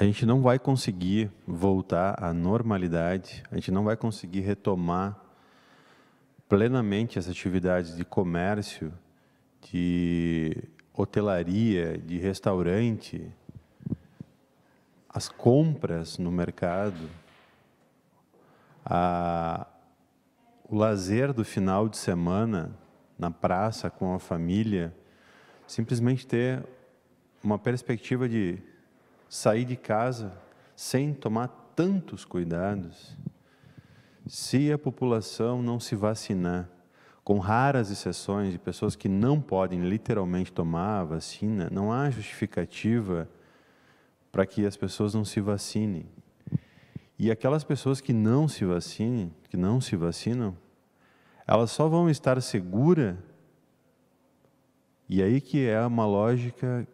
a gente não vai conseguir voltar à normalidade, a gente não vai conseguir retomar plenamente as atividades de comércio, de hotelaria, de restaurante, as compras no mercado, a, o lazer do final de semana na praça com a família, simplesmente ter uma perspectiva de sair de casa sem tomar tantos cuidados. Se a população não se vacinar, com raras exceções de pessoas que não podem literalmente tomar a vacina, não há justificativa para que as pessoas não se vacinem. E aquelas pessoas que não se vacinem, que não se vacinam, elas só vão estar seguras. E aí que é uma lógica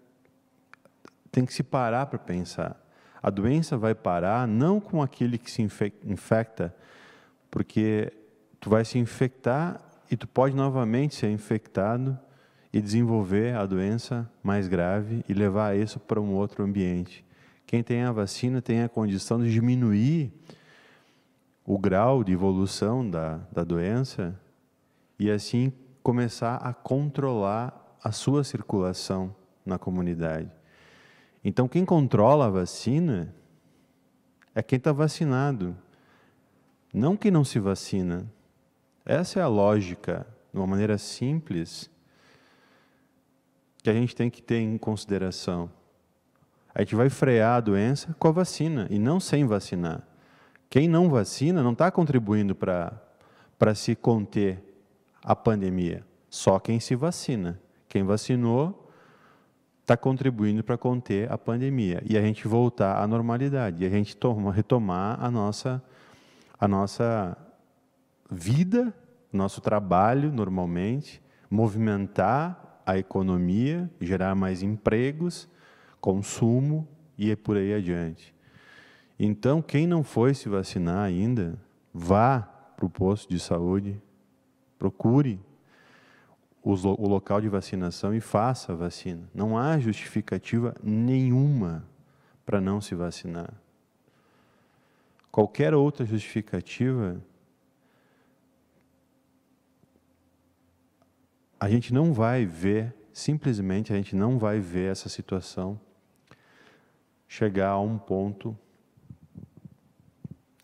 tem que se parar para pensar. A doença vai parar não com aquele que se infecta, porque tu vai se infectar e tu pode novamente ser infectado e desenvolver a doença mais grave e levar isso para um outro ambiente. Quem tem a vacina tem a condição de diminuir o grau de evolução da, da doença e assim começar a controlar a sua circulação na comunidade. Então, quem controla a vacina é quem está vacinado, não quem não se vacina. Essa é a lógica, de uma maneira simples, que a gente tem que ter em consideração. A gente vai frear a doença com a vacina e não sem vacinar. Quem não vacina não está contribuindo para se conter a pandemia, só quem se vacina. Quem vacinou está contribuindo para conter a pandemia e a gente voltar à normalidade, e a gente toma, retomar a nossa, a nossa vida, nosso trabalho normalmente, movimentar a economia, gerar mais empregos, consumo e é por aí adiante. Então, quem não foi se vacinar ainda, vá para o posto de saúde, procure o local de vacinação e faça a vacina. Não há justificativa nenhuma para não se vacinar. Qualquer outra justificativa, a gente não vai ver, simplesmente a gente não vai ver essa situação chegar a um ponto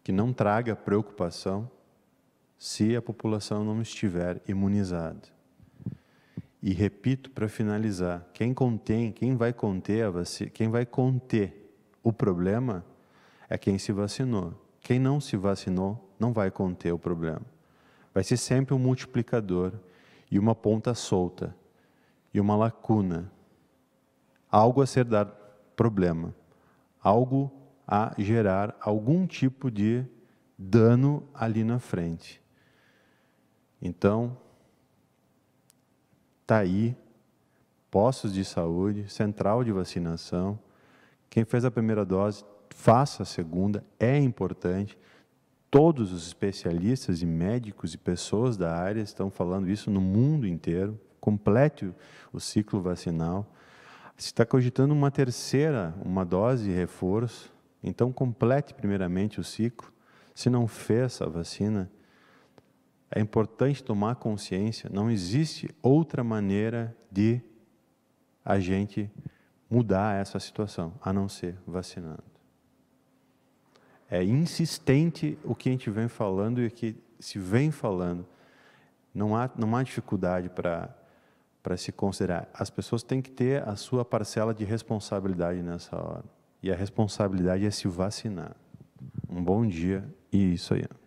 que não traga preocupação se a população não estiver imunizada. E repito para finalizar, quem contém, quem vai conter a vacina, quem vai conter o problema é quem se vacinou. Quem não se vacinou não vai conter o problema. Vai ser sempre um multiplicador e uma ponta solta e uma lacuna. Algo a ser dar problema, algo a gerar algum tipo de dano ali na frente. Então, está aí, postos de saúde, central de vacinação. Quem fez a primeira dose, faça a segunda, é importante. Todos os especialistas e médicos e pessoas da área estão falando isso no mundo inteiro. Complete o, o ciclo vacinal. Se está cogitando uma terceira, uma dose de reforço, então complete primeiramente o ciclo. Se não fez a vacina, é importante tomar consciência, não existe outra maneira de a gente mudar essa situação, a não ser vacinando. É insistente o que a gente vem falando e o que se vem falando. Não há, não há dificuldade para para se considerar. As pessoas têm que ter a sua parcela de responsabilidade nessa hora. E a responsabilidade é se vacinar. Um bom dia e isso aí.